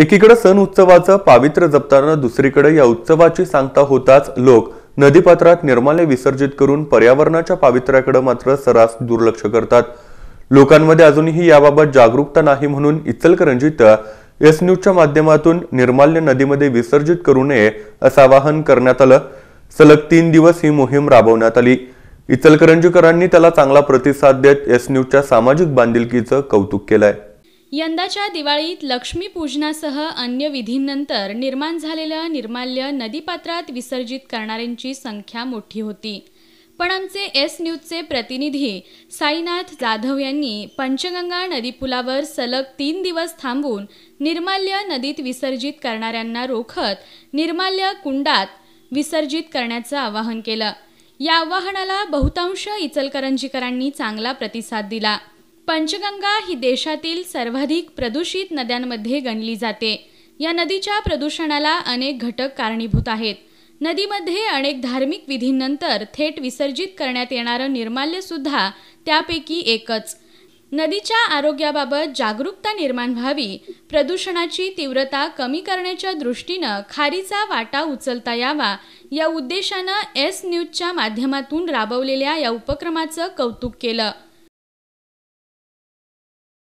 एकीकडे सण उत्सवाचं पावित्र्य जपताना दुसरीकडे या उत्सवाची सांगता होताच लोक नदीपात्रात निर्माल्य विसर्जित करून पर्यावरणाच्या पावित्र्याकडे मात्र सरास दुर्लक्ष करतात लोकांमध्ये अजूनही याबाबत जागरूकता नाही म्हणून इचलकरंजीत एस न्यूजच्या माध्यमातून निर्माल्य नदीमध्ये विसर्जित करू नये असं आवाहन करण्यात आलं सलग तीन दिवस ही मोहीम राबवण्यात आली इचलकरंजीकरांनी त्याला चांगला प्रतिसाद देत एस न्यूजच्या सामाजिक बांधिलकीचं कौतुक केलंय यंदाच्या दिवाळीत लक्ष्मीपूजनासह अन्य विधींनंतर निर्माण झालेलं निर्माल्य नदीपात्रात विसर्जित करणाऱ्यांची संख्या मोठी होती पण आमचे एस न्यूजचे प्रतिनिधी साईनाथ जाधव यांनी पंचगंगा नदीपुलावर सलग तीन दिवस थांबून निर्माल्य नदीत विसर्जित करणाऱ्यांना रोखत निर्माल्य कुंडात विसर्जित करण्याचं आवाहन केलं या आवाहनाला बहुतांश इचलकरंजीकरांनी चांगला प्रतिसाद दिला पंचगंगा ही देशातील सर्वाधिक प्रदूषित नद्यांमध्ये गणली जाते या नदीच्या प्रदूषणाला अनेक घटक कारणीभूत आहेत नदीमध्ये अनेक धार्मिक विधींनंतर थेट विसर्जित करण्यात येणारं निर्माल्यसुद्धा त्यापैकी एकच नदीच्या आरोग्याबाबत जागरूकता निर्माण व्हावी प्रदूषणाची तीव्रता कमी करण्याच्या दृष्टीनं खारीचा वाटा उचलता यावा या उद्देशानं एस न्यूजच्या माध्यमातून राबवलेल्या या उपक्रमाचं कौतुक केलं